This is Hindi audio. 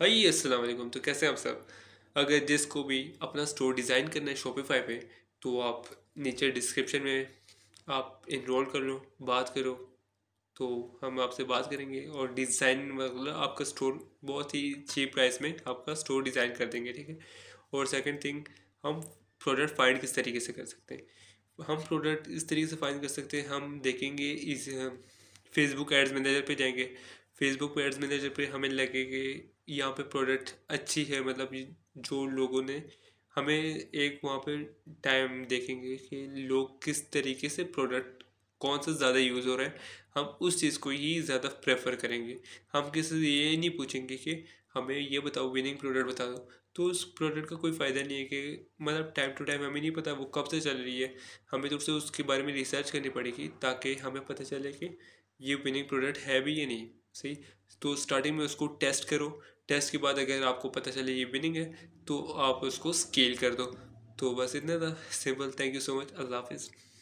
हाई वालेकुम तो कैसे हैं आप सब अगर जिसको भी अपना स्टोर डिज़ाइन करना है शॉपिफाई पे तो आप नीचे डिस्क्रिप्शन में आप इनरोल कर लो बात करो तो हम आपसे बात करेंगे और डिज़ाइन मतलब आपका स्टोर बहुत ही चीप प्राइस में आपका स्टोर डिज़ाइन कर देंगे ठीक है और सेकंड थिंग हम प्रोडक्ट फाइंड किस तरीके से कर सकते हैं हम प्रोडक्ट इस तरीके से फाइंड कर सकते हैं हम देखेंगे इस फेसबुक एड्स मैनेजर पे जाएंगे फेसबुक पे एड्स मैनेजर पे हमें लगे कि यहाँ पे प्रोडक्ट अच्छी है मतलब जो लोगों ने हमें एक वहाँ पे टाइम देखेंगे कि लोग किस तरीके से प्रोडक्ट कौन सा ज़्यादा यूज़ हो रहा है हम उस चीज़ को ही ज़्यादा प्रेफर करेंगे हम किसी से ये नहीं पूछेंगे कि हमें ये बताओ विनिंग प्रोडक्ट बता दो तो उस प्रोडक्ट का कोई फ़ायदा नहीं है कि मतलब टाइम टू टाइम हमें नहीं पता वो कब से चल रही है हमें तो उससे उसके बारे में रिसर्च करनी पड़ेगी ताकि हमें पता चले कि ये विनिंग प्रोडक्ट है भी या नहीं सही तो स्टार्टिंग में उसको टेस्ट करो टेस्ट के बाद अगर आपको पता चले ये विनिंग है तो आप उसको स्केल कर दो तो बस इतना था simple thank you so much Allah हाफिज़